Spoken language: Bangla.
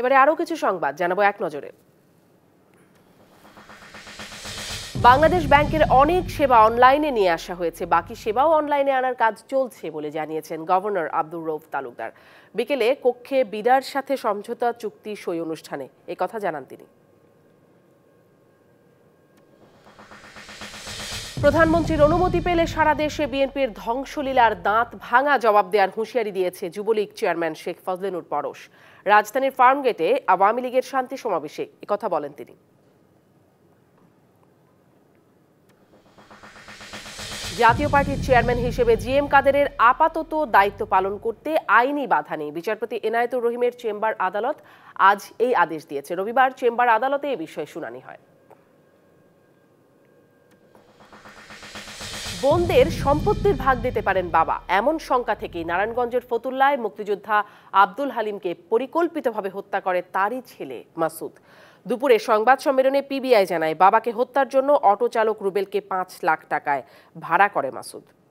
এবারে আরও কিছু সংবাদ জানাবো এক নজরে বাংলাদেশ ব্যাংকের অনেক সেবা অনলাইনে নিয়ে আসা হয়েছে বাকি সেবাও অনলাইনে আনার কাজ চলছে বলে জানিয়েছেন গভর্নর আব্দুর রৌফ তালুকদার বিকেলে কক্ষে বিডার সাথে সমঝোতা চুক্তি সই অনুষ্ঠানে কথা জানান তিনি প্রধানমন্ত্রীর অনুমতি পেলে সারা দেশে বিএনপির ধ্বংসলীলার দাঁত ভাঙা জবাব দেওয়ার হুঁশিয়ারি দিয়েছে যুবলীগ চেয়ারম্যান শেখ ফজলেনুর পরশ রাজধানীর ফার্মগেটে আওয়ামী লীগের শান্তি সমাবেশে কথা বলেন তিনি জাতীয় পার্টির চেয়ারম্যান হিসেবে জি এম কাদেরের আপাতত দায়িত্ব পালন করতে আইনি বাধা নেই বিচারপতি এনায়েতুর রহিমের চেম্বার আদালত আজ এই আদেশ দিয়েছে রবিবার চেম্বার আদালতে এ বিষয়ে শুনানি হয় বোনদের সম্পত্তির ভাগ দিতে পারেন বাবা এমন শঙ্কা থেকেই নারায়ণগঞ্জের ফতুল্লায় মুক্তিযোদ্ধা আব্দুল হালিমকে পরিকল্পিতভাবে হত্যা করে তারই ছেলে মাসুদ দুপুরে সংবাদ সম্মেলনে পিবিআই জানায় বাবাকে হত্যার জন্য অটো চালক রুবেলকে পাঁচ লাখ টাকায় ভাড়া করে মাসুদ